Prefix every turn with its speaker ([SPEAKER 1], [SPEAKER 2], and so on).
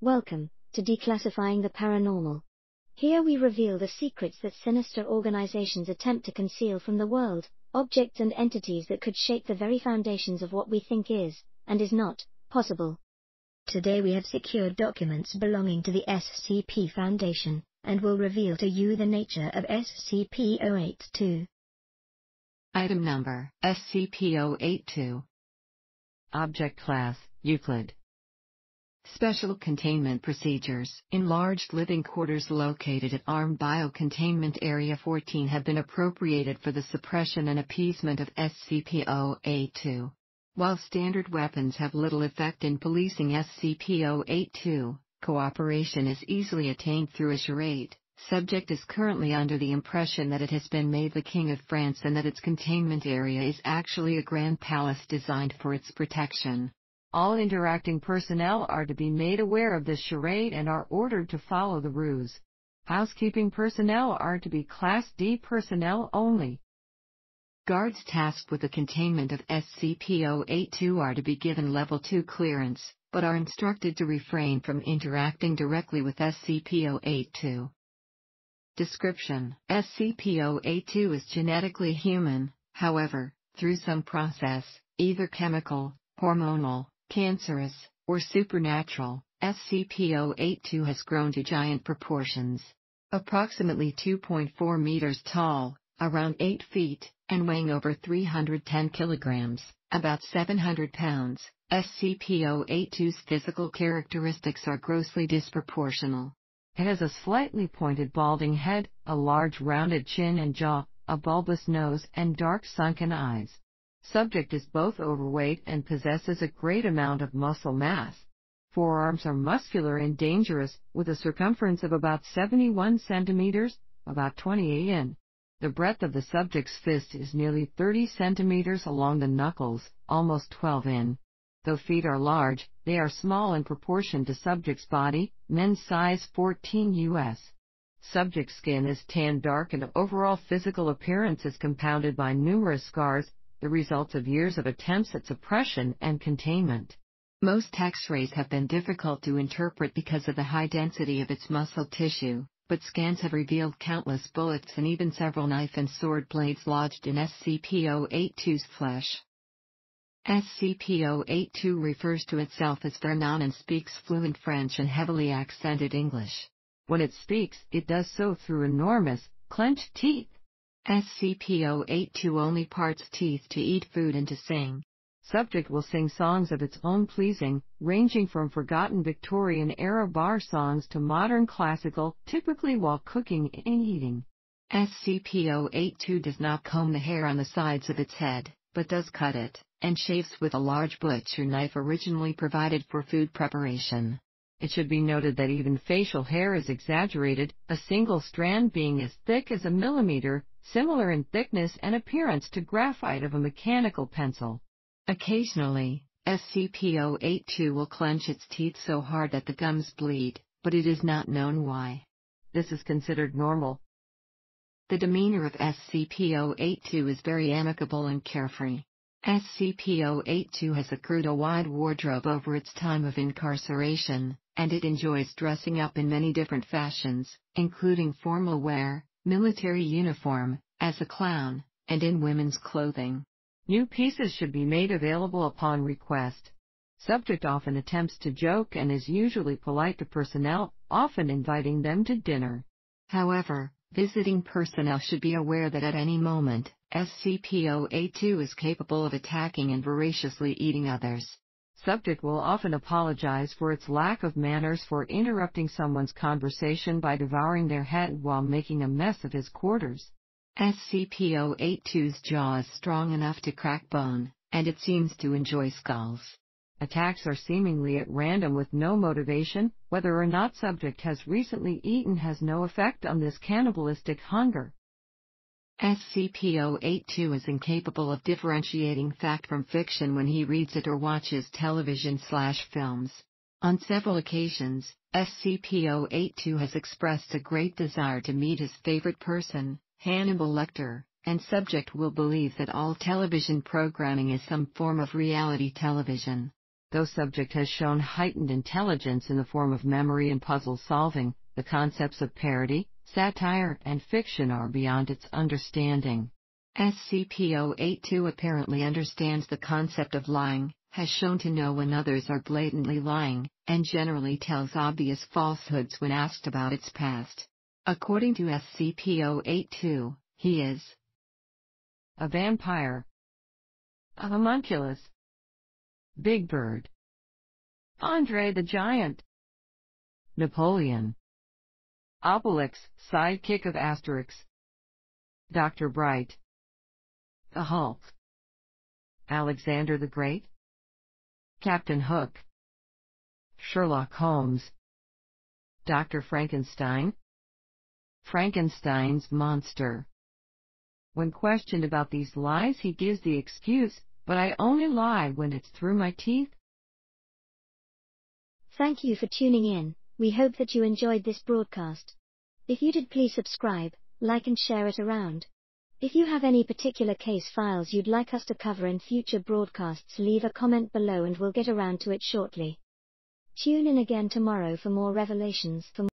[SPEAKER 1] Welcome to Declassifying the Paranormal. Here we reveal the secrets that sinister organizations attempt to conceal from the world, objects and entities that could shake the very foundations of what we think is, and is not, possible. Today we have secured documents belonging to the SCP Foundation, and will reveal to
[SPEAKER 2] you the nature of SCP-082. Item number SCP-082 Object Class Euclid Special containment procedures in large living quarters located at Armed Biocontainment Area 14 have been appropriated for the suppression and appeasement of SCP-082. While standard weapons have little effect in policing SCP-082, cooperation is easily attained through a charade. Subject is currently under the impression that it has been made the King of France and that its containment area is actually a grand palace designed for its protection all interacting personnel are to be made aware of this charade and are ordered to follow the ruse. Housekeeping personnel are to be Class D personnel only. Guards tasked with the containment of SCP-082 are to be given Level 2 clearance, but are instructed to refrain from interacting directly with SCP-082. Description SCP-082 is genetically human, however, through some process, either chemical, hormonal, cancerous, or supernatural, SCP-082 has grown to giant proportions. Approximately 2.4 meters tall, around 8 feet, and weighing over 310 kilograms, about 700 pounds, SCP-082's physical characteristics are grossly disproportional. It has a slightly pointed balding head, a large rounded chin and jaw, a bulbous nose and dark sunken eyes. Subject is both overweight and possesses a great amount of muscle mass. Forearms are muscular and dangerous, with a circumference of about 71 centimeters, about 28 in. The breadth of the subject's fist is nearly 30 centimeters along the knuckles, almost 12 in. Though feet are large, they are small in proportion to subject's body, men's size 14 U.S. Subject's skin is tan dark and overall physical appearance is compounded by numerous scars, the results of years of attempts at suppression and containment. Most X-rays have been difficult to interpret because of the high density of its muscle tissue, but scans have revealed countless bullets and even several knife and sword blades lodged in SCP-082's flesh. SCP-082 refers to itself as Vernon and speaks fluent French and heavily accented English. When it speaks, it does so through enormous, clenched teeth, SCP-082 only parts teeth to eat food and to sing. Subject will sing songs of its own pleasing, ranging from forgotten Victorian-era bar songs to modern classical, typically while cooking and eating. SCP-082 does not comb the hair on the sides of its head, but does cut it, and shaves with a large butcher knife originally provided for food preparation. It should be noted that even facial hair is exaggerated, a single strand being as thick as a millimeter, similar in thickness and appearance to graphite of a mechanical pencil. Occasionally, SCP-082 will clench its teeth so hard that the gums bleed, but it is not known why. This is considered normal. The demeanor of SCP-082 is very amicable and carefree. SCP-082 has accrued a wide wardrobe over its time of incarceration, and it enjoys dressing up in many different fashions, including formal wear, military uniform, as a clown, and in women's clothing. New pieces should be made available upon request. Subject often attempts to joke and is usually polite to personnel, often inviting them to dinner. However, visiting personnel should be aware that at any moment, SCP-082 is capable of attacking and voraciously eating others subject will often apologize for its lack of manners for interrupting someone's conversation by devouring their head while making a mess of his quarters. SCP-082's jaw is strong enough to crack bone, and it seems to enjoy skulls. Attacks are seemingly at random with no motivation, whether or not subject has recently eaten has no effect on this cannibalistic hunger. SCP-082 is incapable of differentiating fact from fiction when he reads it or watches television slash films. On several occasions, SCP-082 has expressed a great desire to meet his favorite person, Hannibal Lecter, and subject will believe that all television programming is some form of reality television. Though subject has shown heightened intelligence in the form of memory and puzzle solving, the concepts of parody, satire and fiction are beyond its understanding. SCP-082 apparently understands the concept of lying, has shown to know when others are blatantly lying, and generally tells obvious falsehoods when asked about its past. According to SCP-082, he is a vampire, a homunculus, Big Bird, Andre the Giant, Napoleon, Obelix, sidekick of Asterix. Dr. Bright. The Hulk. Alexander the Great. Captain Hook. Sherlock Holmes. Dr. Frankenstein. Frankenstein's monster. When questioned about these lies, he gives the excuse, but I only lie when it's through my teeth.
[SPEAKER 1] Thank you for tuning in. We hope that you enjoyed this broadcast. If you did please subscribe, like and share it around. If you have any particular case files you'd like us to cover in future broadcasts leave a comment below and we'll get around to it shortly. Tune in again tomorrow for more revelations from